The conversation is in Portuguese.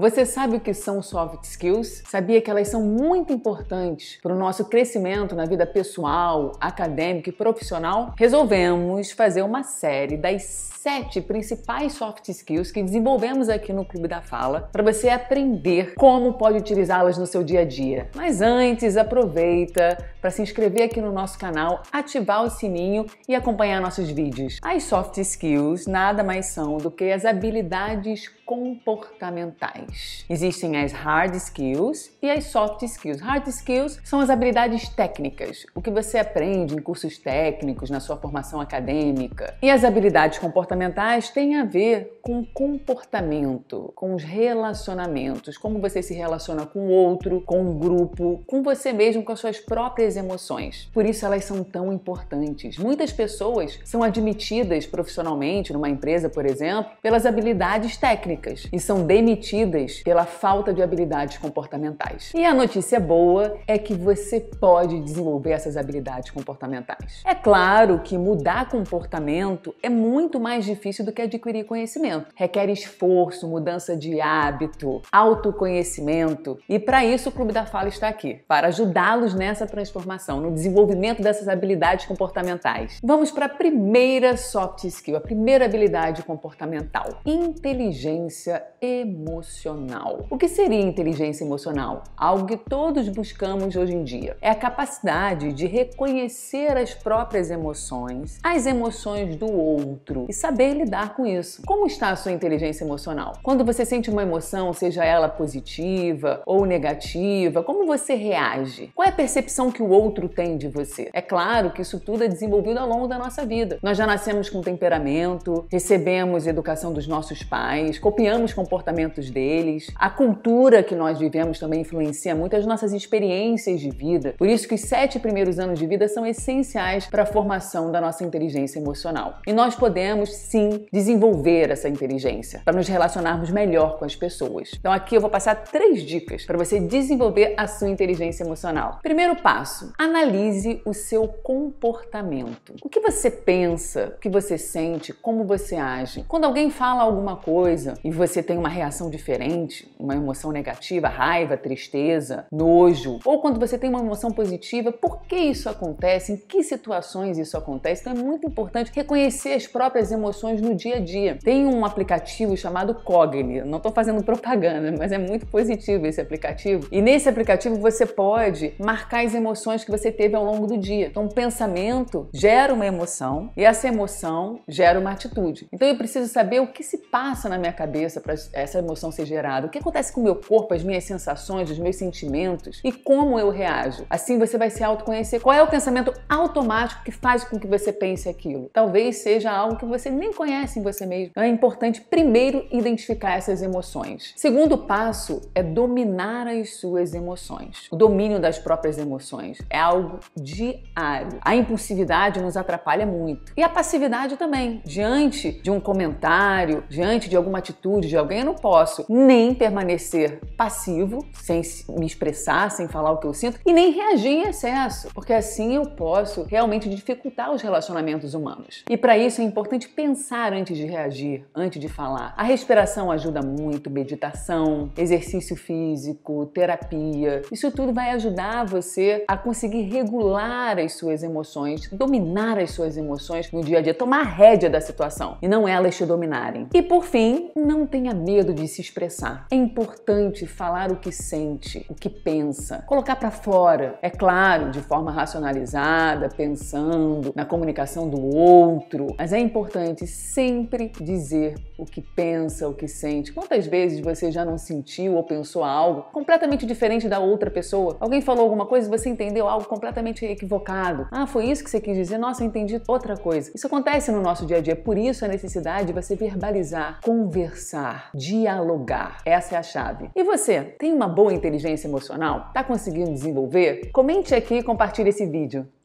Você sabe o que são soft skills? Sabia que elas são muito importantes para o nosso crescimento na vida pessoal, acadêmica e profissional? Resolvemos fazer uma série das sete principais soft skills que desenvolvemos aqui no Clube da Fala para você aprender como pode utilizá-las no seu dia a dia. Mas antes, aproveita para se inscrever aqui no nosso canal, ativar o sininho e acompanhar nossos vídeos. As soft skills nada mais são do que as habilidades comportamentais. Existem as hard skills e as soft skills. Hard skills são as habilidades técnicas, o que você aprende em cursos técnicos, na sua formação acadêmica. E as habilidades comportamentais comportamentais têm a ver com comportamento, com os relacionamentos, como você se relaciona com o outro, com o grupo, com você mesmo, com as suas próprias emoções. Por isso elas são tão importantes. Muitas pessoas são admitidas profissionalmente numa empresa, por exemplo, pelas habilidades técnicas e são demitidas pela falta de habilidades comportamentais. E a notícia boa é que você pode desenvolver essas habilidades comportamentais. É claro que mudar comportamento é muito mais mais difícil do que adquirir conhecimento. Requer esforço, mudança de hábito, autoconhecimento. E para isso o Clube da Fala está aqui, para ajudá-los nessa transformação, no desenvolvimento dessas habilidades comportamentais. Vamos para a primeira soft skill, a primeira habilidade comportamental: inteligência emocional. O que seria inteligência emocional? Algo que todos buscamos hoje em dia. É a capacidade de reconhecer as próprias emoções, as emoções do outro e saber saber lidar com isso. Como está a sua inteligência emocional? Quando você sente uma emoção, seja ela positiva ou negativa, como você reage? Qual é a percepção que o outro tem de você? É claro que isso tudo é desenvolvido ao longo da nossa vida. Nós já nascemos com temperamento, recebemos educação dos nossos pais, copiamos comportamentos deles. A cultura que nós vivemos também influencia muito as nossas experiências de vida. Por isso que os sete primeiros anos de vida são essenciais para a formação da nossa inteligência emocional. E nós podemos sim desenvolver essa inteligência, para nos relacionarmos melhor com as pessoas. Então aqui eu vou passar três dicas para você desenvolver a sua inteligência emocional. Primeiro passo: analise o seu comportamento. O que você pensa, o que você sente, como você age. Quando alguém fala alguma coisa e você tem uma reação diferente, uma emoção negativa, raiva, tristeza, nojo, ou quando você tem uma emoção positiva, por que isso acontece? Em que situações isso acontece? Então é muito importante reconhecer as próprias emoções promoções no dia a dia. Tem um aplicativo chamado Cogni, não estou fazendo propaganda, mas é muito positivo esse aplicativo. E nesse aplicativo você pode marcar as emoções que você teve ao longo do dia. Então, um pensamento gera uma emoção e essa emoção gera uma atitude. Então, eu preciso saber o que se passa na minha cabeça para essa emoção ser gerada, o que acontece com o meu corpo, as minhas sensações, os meus sentimentos e como eu reajo. Assim, você vai se autoconhecer. Qual é o pensamento automático que faz com que você pense aquilo? Talvez seja algo que você nem conhecem você mesmo. Então, é importante primeiro identificar essas emoções. Segundo passo é dominar as suas emoções. O domínio das próprias emoções é algo diário. A impulsividade nos atrapalha muito e a passividade também. Diante de um comentário, diante de alguma atitude de alguém, eu não posso nem permanecer passivo, sem me expressar, sem falar o que eu sinto e nem reagir em excesso, porque assim eu posso realmente dificultar os relacionamentos humanos. E para isso é importante pensar pensar antes de reagir, antes de falar. A respiração ajuda muito, meditação, exercício físico, terapia. Isso tudo vai ajudar você a conseguir regular as suas emoções, dominar as suas emoções no dia a dia, tomar a rédea da situação e não elas te dominarem. E por fim, não tenha medo de se expressar. É importante falar o que sente, o que pensa, colocar para fora. É claro, de forma racionalizada, pensando na comunicação do outro, mas é importante importante sempre dizer o que pensa, o que sente. Quantas vezes você já não sentiu ou pensou algo completamente diferente da outra pessoa? Alguém falou alguma coisa e você entendeu algo completamente equivocado. Ah, foi isso que você quis dizer? Nossa, eu entendi outra coisa. Isso acontece no nosso dia a dia, por isso a necessidade de você verbalizar, conversar, dialogar. Essa é a chave. E você, tem uma boa inteligência emocional? Tá conseguindo desenvolver? Comente aqui e compartilhe esse vídeo.